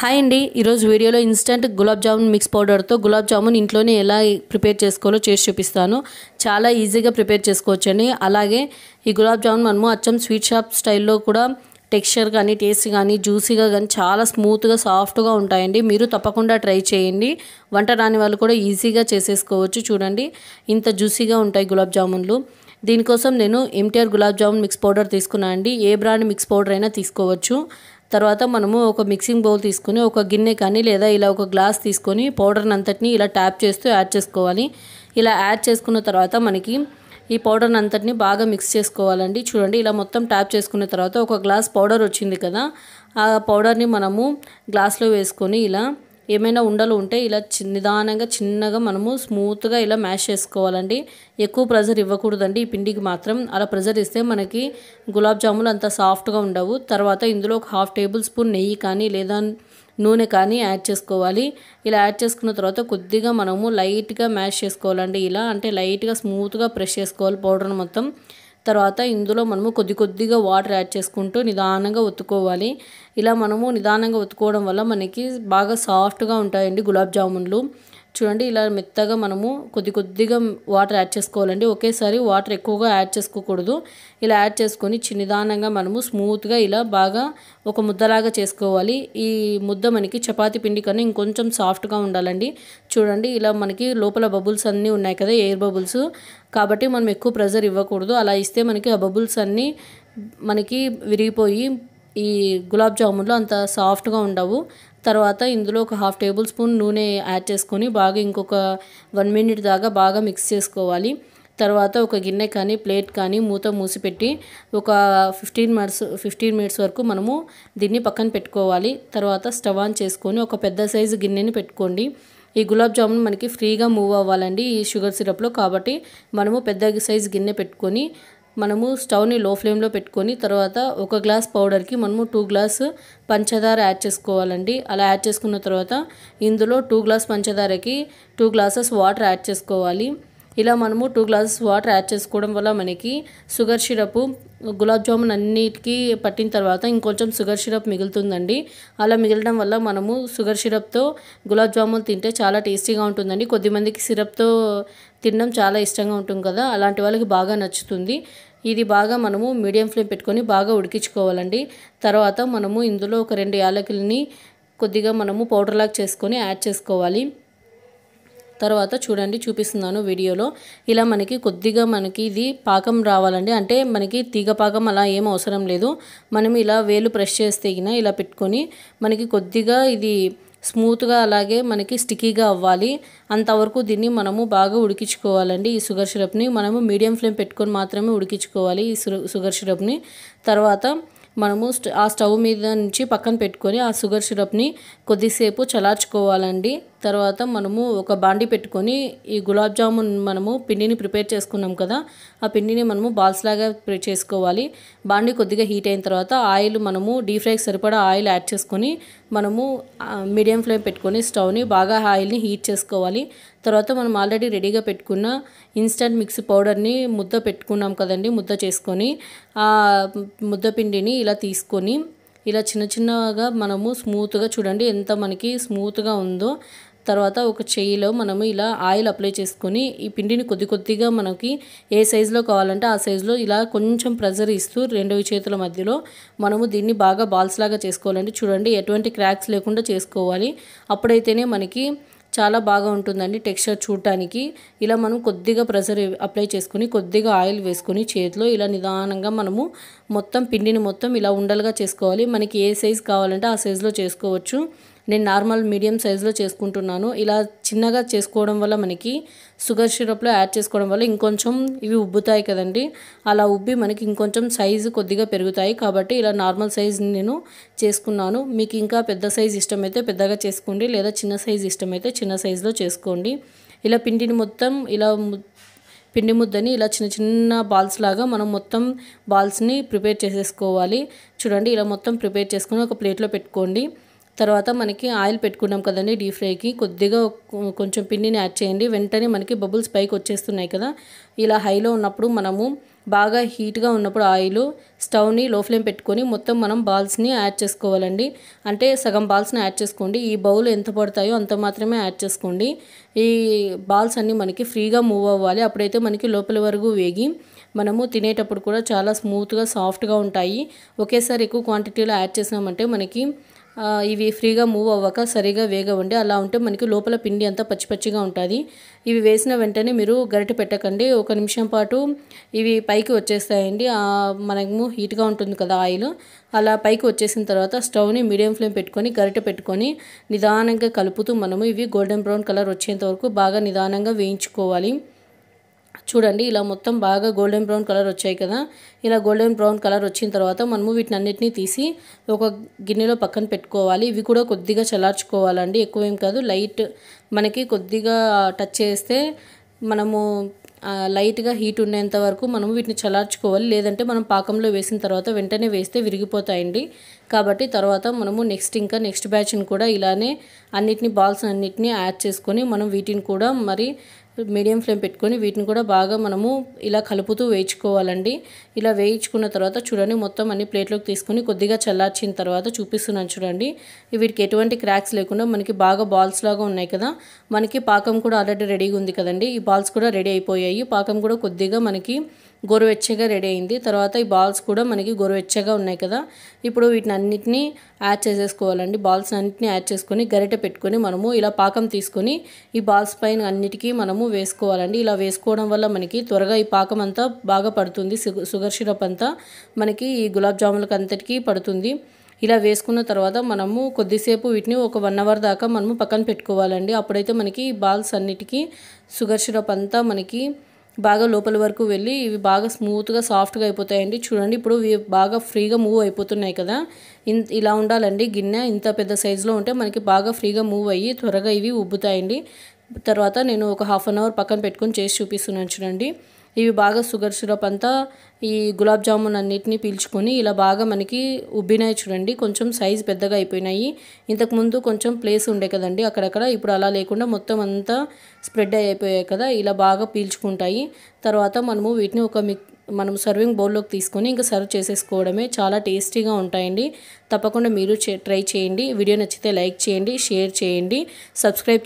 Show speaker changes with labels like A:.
A: hi అండి ఈరోజు వీడియోలో ఇన్స్టెంట్ గులాబ్ జామున్ మిక్స్ పౌడర్తో గులాబ్ జామున్ ఇంట్లోనే ఎలా ప్రిపేర్ చేసుకోవాలో చేసి చూపిస్తాను చాలా ఈజీగా ప్రిపేర్ చేసుకోవచ్చండి అలాగే ఈ గులాబ్ జామున్ మనము అచ్చం స్వీట్ షాప్ స్టైల్లో కూడా టెక్స్చర్ కానీ టేస్ట్ కానీ జ్యూసీగా కానీ చాలా స్మూత్గా సాఫ్ట్గా ఉంటాయండి మీరు తప్పకుండా ట్రై చేయండి వంట రాని వాళ్ళు కూడా ఈజీగా చేసేసుకోవచ్చు చూడండి ఇంత జ్యూసీగా ఉంటాయి గులాబ్ జామున్లు దీనికోసం నేను MTR gulab jamun mix powder తీసుకున్నా అండి ఏ బ్రాండ్ మిక్స్ పౌడర్ అయినా తీసుకోవచ్చు తర్వాత మనము ఒక మిక్సింగ్ బౌల్ తీసుకొని ఒక గిన్నె కానీ లేదా ఇలా ఒక గ్లాస్ తీసుకొని పౌడర్ని అంతటిని ఇలా ట్యాప్ చేస్తూ యాడ్ చేసుకోవాలి ఇలా యాడ్ చేసుకున్న తర్వాత మనకి ఈ పౌడర్ని అంతటిని బాగా మిక్స్ చేసుకోవాలండి చూడండి ఇలా మొత్తం ట్యాప్ చేసుకున్న తర్వాత ఒక గ్లాస్ పౌడర్ వచ్చింది కదా ఆ పౌడర్ని మనము గ్లాస్లో వేసుకొని ఇలా ఏమైనా ఉండలు ఉంటే ఇలా నిదానంగా చిన్నగా మనము స్మూత్గా ఇలా మ్యాష్ చేసుకోవాలండి ఎక్కువ ప్రెజర్ ఇవ్వకూడదండి ఈ పిండికి మాత్రం అలా ప్రెజర్ ఇస్తే మనకి గులాబ్ జాములు అంత సాఫ్ట్గా ఉండవు తర్వాత ఇందులో ఒక హాఫ్ టేబుల్ స్పూన్ నెయ్యి కానీ లేదా నూనె కానీ యాడ్ చేసుకోవాలి ఇలా యాడ్ చేసుకున్న తర్వాత కొద్దిగా మనము లైట్గా మ్యాష్ చేసుకోవాలండి ఇలా అంటే లైట్గా స్మూత్గా ప్రెష్ చేసుకోవాలి పౌడర్ మొత్తం తర్వాత ఇందులో మనము కొద్ది కొద్దిగా వాటర్ యాడ్ చేసుకుంటూ నిదానంగా ఒత్తుకోవాలి ఇలా మనము నిదానంగా ఒత్తుకోవడం వల్ల మనకి బాగా సాఫ్ట్గా ఉంటాయండి గులాబ్ జామున్లు చూడండి ఇలా మెత్తగా మనము కొద్ది కొద్దిగా వాటర్ యాడ్ చేసుకోవాలండి ఒకేసారి వాటర్ ఎక్కువగా యాడ్ చేసుకోకూడదు ఇలా యాడ్ చేసుకొని చిన్నదానంగా మనము స్మూత్గా ఇలా బాగా ఒక ముద్దలాగా చేసుకోవాలి ఈ ముద్ద మనకి చపాతి పిండి కన్నా ఇంకొంచెం సాఫ్ట్గా ఉండాలండి చూడండి ఇలా మనకి లోపల బబుల్స్ అన్నీ ఉన్నాయి కదా ఎయిర్ బబుల్స్ కాబట్టి మనం ఎక్కువ ప్రెజర్ ఇవ్వకూడదు అలా ఇస్తే మనకి ఆ బబుల్స్ అన్నీ మనకి విరిగిపోయి ఈ గులాబ్ జామున్లో అంత సాఫ్ట్గా ఉండవు తర్వాత ఇందులో ఒక హాఫ్ టేబుల్ స్పూన్ నూనె యాడ్ చేసుకొని బాగా ఇంకొక వన్ మినిట్ దాకా బాగా మిక్స్ చేసుకోవాలి తర్వాత ఒక గిన్నె కానీ ప్లేట్ కానీ మూత మూసిపెట్టి ఒక ఫిఫ్టీన్ మినిట్స్ ఫిఫ్టీన్ మినిట్స్ వరకు మనము దీన్ని పక్కన పెట్టుకోవాలి తర్వాత స్టవ్ ఆన్ చేసుకొని ఒక పెద్ద సైజు గిన్నెని పెట్టుకోండి ఈ గులాబ్ జామున్ మనకి ఫ్రీగా మూవ్ అవ్వాలండి ఈ షుగర్ సిరప్లో కాబట్టి మనము పెద్ద సైజు గిన్నె పెట్టుకొని మనము స్టవ్ని లో ఫ్లేమ్లో పెట్టుకొని తర్వాత ఒక గ్లాస్ పౌడర్కి మనము టూ గ్లాస్ పంచదార యాడ్ చేసుకోవాలండి అలా యాడ్ చేసుకున్న తర్వాత ఇందులో టూ గ్లాస్ పంచదారకి టూ గ్లాసెస్ వాటర్ యాడ్ చేసుకోవాలి ఇలా మనము టూ గ్లాసెస్ వాటర్ యాడ్ చేసుకోవడం వల్ల మనకి షుగర్ సిరప్ గులాబ్ జామున్ అన్నిటికీ పట్టిన తర్వాత ఇంకొంచెం షుగర్ సిరప్ మిగులుతుందండి అలా మిగలడం వల్ల మనము షుగర్ సిరప్తో గులాబ్ జామున్ తింటే చాలా టేస్టీగా ఉంటుందండి కొద్దిమందికి సిరప్తో తినడం చాలా ఇష్టంగా ఉంటుంది కదా అలాంటి వాళ్ళకి బాగా నచ్చుతుంది ఇది బాగా మనము మీడియం ఫ్లేమ్ పెట్టుకొని బాగా ఉడికించుకోవాలండి తర్వాత మనము ఇందులో ఒక రెండు యాలకులని కొద్దిగా మనము పౌడర్లాగా చేసుకొని యాడ్ చేసుకోవాలి తర్వాత చూడండి చూపిస్తున్నాను వీడియోలో ఇలా మనకి కొద్దిగా మనకి ఇది పాకం రావాలండి అంటే మనకి తీగ పాకం అలా ఏం అవసరం లేదు మనం ఇలా వేలు ప్రెష్ చేస్తే ఇలా పెట్టుకొని మనకి కొద్దిగా ఇది స్మూత్గా అలాగే మనకి స్టికీగా అవ్వాలి అంతవరకు దీన్ని మనము బాగా ఉడికించుకోవాలండి ఈ షుగర్ షిరప్ని మనము మీడియం ఫ్లేమ్ పెట్టుకొని మాత్రమే ఉడికించుకోవాలి ఈ షుగర్ సిరప్ని తర్వాత మనము ఆ స్టవ్ మీద నుంచి పక్కన పెట్టుకొని ఆ షుగర్ సిరప్ని కొద్దిసేపు చలార్చుకోవాలండి తర్వాత మనము ఒక బాండి పెట్టుకొని ఈ గులాబ్ జామున్ మనము పిండిని ప్రిపేర్ చేసుకున్నాం కదా ఆ పిండిని మనము బాల్స్ లాగా ప్రిపేర్ చేసుకోవాలి బాండి కొద్దిగా హీట్ అయిన తర్వాత ఆయిల్ మనము డీప్ ఫ్రైకి సరిపడా ఆయిల్ యాడ్ చేసుకొని మనము మీడియం ఫ్లేమ్ పెట్టుకొని స్టవ్ని బాగా ఆయిల్ని హీట్ చేసుకోవాలి తర్వాత మనం ఆల్రెడీ రెడీగా పెట్టుకున్న ఇన్స్టంట్ మిక్సీ పౌడర్ని ముద్ద పెట్టుకున్నాం కదండి ముద్ద చేసుకొని ఆ ముద్ద పిండిని ఇలా తీసుకొని ఇలా చిన్న చిన్నగా మనము స్మూత్గా చూడండి ఎంత మనకి స్మూత్గా ఉందో తర్వాత ఒక చేయిలో మనము ఇలా ఆయిల్ అప్లై చేసుకొని ఈ పిండిని కొద్ది కొద్దిగా మనకి ఏ సైజులో కావాలంటే ఆ సైజులో ఇలా కొంచెం ప్రెజర్ ఇస్తూ రెండవ చేతుల మధ్యలో మనము దీన్ని బాగా బాల్స్ లాగా చేసుకోవాలండి చూడండి ఎటువంటి క్రాక్స్ లేకుండా చేసుకోవాలి అప్పుడైతేనే మనకి చాలా బాగా ఉంటుందండి టెక్స్చర్ చూడటానికి ఇలా మనం కొద్దిగా ప్రెషర్ అప్లై చేసుకుని కొద్దిగా ఆయిల్ వేసుకుని చేతిలో ఇలా నిదానంగా మనము మొత్తం పిండిని మొత్తం ఇలా ఉండలుగా చేసుకోవాలి మనకి ఏ సైజ్ కావాలంటే ఆ సైజులో చేసుకోవచ్చు నేను నార్మల్ మీడియం సైజులో చేసుకుంటున్నాను ఇలా చిన్నగా చేసుకోవడం వల్ల మనకి షుగర్ సిరప్లో యాడ్ చేసుకోవడం వల్ల ఇంకొంచెం ఇవి ఉబ్బుతాయి కదండి అలా ఉబ్బి మనకి ఇంకొంచెం సైజు కొద్దిగా పెరుగుతాయి కాబట్టి ఇలా నార్మల్ సైజ్ నేను చేసుకున్నాను మీకు ఇంకా పెద్ద సైజ్ ఇష్టమైతే పెద్దగా చేసుకోండి లేదా చిన్న సైజ్ ఇష్టమైతే చిన్న సైజులో చేసుకోండి ఇలా పిండిని మొత్తం ఇలా పిండి ముద్దని ఇలా చిన్న చిన్న బాల్స్ లాగా మనం మొత్తం బాల్స్ని ప్రిపేర్ చేసేసుకోవాలి చూడండి ఇలా మొత్తం ప్రిపేర్ చేసుకుని ఒక ప్లేట్లో పెట్టుకోండి తర్వాత మనకి ఆయిల్ పెట్టుకున్నాం కదండి డీప్ ఫ్రైకి కొద్దిగా కొంచెం పిండిని యాడ్ చేయండి వెంటనే మనకి బబుల్స్ పైకి వచ్చేస్తున్నాయి కదా ఇలా హైలో ఉన్నప్పుడు మనము బాగా హీట్గా ఉన్నప్పుడు ఆయిల్ స్టవ్ని లో ఫ్లేమ్ పెట్టుకొని మొత్తం మనం బాల్స్ని యాడ్ చేసుకోవాలండి అంటే సగం బాల్స్ని యాడ్ చేసుకోండి ఈ బౌల్ ఎంత పడతాయో అంత మాత్రమే యాడ్ చేసుకోండి ఈ బాల్స్ అన్నీ మనకి ఫ్రీగా మూవ్ అవ్వాలి అప్పుడైతే మనకి లోపల వరకు వేగి మనము తినేటప్పుడు కూడా చాలా స్మూత్గా సాఫ్ట్గా ఉంటాయి ఒకేసారి ఎక్కువ క్వాంటిటీలో యాడ్ చేసామంటే మనకి ఇవి ఫ్రీగా మూవ్ అవ్వక సరిగా వేగవండి అలా ఉంటే మనకి లోపల పిండి అంతా పచ్చిపచ్చిగా ఉంటుంది ఇవి వేసిన వెంటనే మీరు గరిటె పెట్టకండి ఒక నిమిషం పాటు ఇవి పైకి వచ్చేస్తాయండి మనము హీట్గా ఉంటుంది కదా ఆయిల్ అలా పైకి వచ్చేసిన తర్వాత స్టవ్ని మీడియం ఫ్లేమ్ పెట్టుకొని గరిటె పెట్టుకొని నిదానంగా కలుపుతూ మనము ఇవి గోల్డెన్ బ్రౌన్ కలర్ వచ్చేంత వరకు బాగా నిదానంగా వేయించుకోవాలి చూడండి ఇలా మొత్తం బాగా గోల్డెన్ బ్రౌన్ కలర్ వచ్చాయి కదా ఇలా గోల్డెన్ బ్రౌన్ కలర్ వచ్చిన తర్వాత మనము వీటిని అన్నిటినీ తీసి ఒక గిన్నెలో పక్కన పెట్టుకోవాలి ఇవి కూడా కొద్దిగా చల్లార్చుకోవాలండి ఎక్కువ ఏం కాదు లైట్ మనకి కొద్దిగా టచ్ చేస్తే మనము లైట్గా హీట్ ఉండేంత వరకు మనం వీటిని చల్లార్చుకోవాలి లేదంటే మనం పాకంలో వేసిన తర్వాత వెంటనే వేస్తే విరిగిపోతాయండి కాబట్టి తర్వాత మనము నెక్స్ట్ ఇంకా నెక్స్ట్ బ్యాచ్ని కూడా ఇలానే అన్నిటిని బాల్స్ అన్నిటిని యాడ్ చేసుకొని మనం వీటిని కూడా మరి మీడియం ఫ్లేమ్ పెట్టుకొని వీటిని కూడా బాగా మనము ఇలా కలుపుతూ వేయించుకోవాలండి ఇలా వేయించుకున్న తర్వాత చూడండి మొత్తం అన్ని ప్లేట్లోకి తీసుకుని కొద్దిగా చల్లార్చిన తర్వాత చూపిస్తున్నాను చూడండి వీటికి ఎటువంటి క్రాక్స్ లేకుండా మనకి బాగా బాల్స్ లాగా ఉన్నాయి కదా మనకి పాకం కూడా ఆల్రెడీ రెడీగా ఉంది కదండి ఈ బాల్స్ కూడా రెడీ అయిపోయాయి పాకం కూడా కొద్దిగా మనకి గోరువెచ్చగా రెడీ అయింది తర్వాత ఈ బాల్స్ కూడా మనకి గోరువెచ్చగా ఉన్నాయి కదా ఇప్పుడు వీటిని అన్నిటినీ యాడ్ చేసేసుకోవాలండి బాల్స్ అన్నింటినీ యాడ్ చేసుకొని గరిటె పెట్టుకొని మనము ఇలా పాకం తీసుకొని ఈ బాల్స్ పైన అన్నిటికీ మనము వేసుకోవాలండి ఇలా వేసుకోవడం వల్ల మనకి త్వరగా ఈ పాకం అంతా బాగా పడుతుంది షుగర్ షిరప్ అంతా మనకి ఈ గులాబ్ జాములకు అంతటికీ పడుతుంది ఇలా వేసుకున్న తర్వాత మనము కొద్దిసేపు వీటిని ఒక వన్ అవర్ దాకా మనము పక్కన పెట్టుకోవాలండి అప్పుడైతే మనకి బాల్స్ అన్నిటికీ షుగర్ షిరప్ అంతా మనకి బాగా లోపల వరకు వెళ్ళి ఇవి బాగా స్మూత్గా సాఫ్ట్గా అయిపోతాయండి చూడండి ఇప్పుడు ఇవి బాగా ఫ్రీగా మూవ్ అయిపోతున్నాయి కదా ఇలా ఉండాలండి గిన్నె ఇంత పెద్ద సైజులో ఉంటే మనకి బాగా ఫ్రీగా మూవ్ అయ్యి త్వరగా ఇవి ఉబ్బుతాయండి తర్వాత నేను ఒక హాఫ్ అన్ అవర్ పక్కన పెట్టుకొని చేసి చూపిస్తున్నాను చూడండి ఇవి బాగా షుగర్ సిరప్ అంతా ఈ గులాబ్ జామున్ అన్నిటిని పీల్చుకొని ఇలా బాగా మనకి ఉబ్బినాయి చూడండి కొంచెం సైజ్ పెద్దగా అయిపోయినాయి ఇంతకుముందు కొంచెం ప్లేస్ ఉండే కదండి అక్కడక్కడ ఇప్పుడు అలా లేకుండా మొత్తం అంతా స్ప్రెడ్ అయిపోయాయి కదా ఇలా బాగా పీల్చుకుంటాయి తర్వాత మనము వీటిని ఒక మిక్ మనం సర్వింగ్ బౌల్లోకి తీసుకొని ఇంకా సర్వ్ చేసేసుకోవడమే చాలా టేస్టీగా ఉంటాయండి తప్పకుండా మీరు ట్రై చేయండి వీడియో నచ్చితే లైక్ చేయండి షేర్ చేయండి సబ్స్క్రైబ్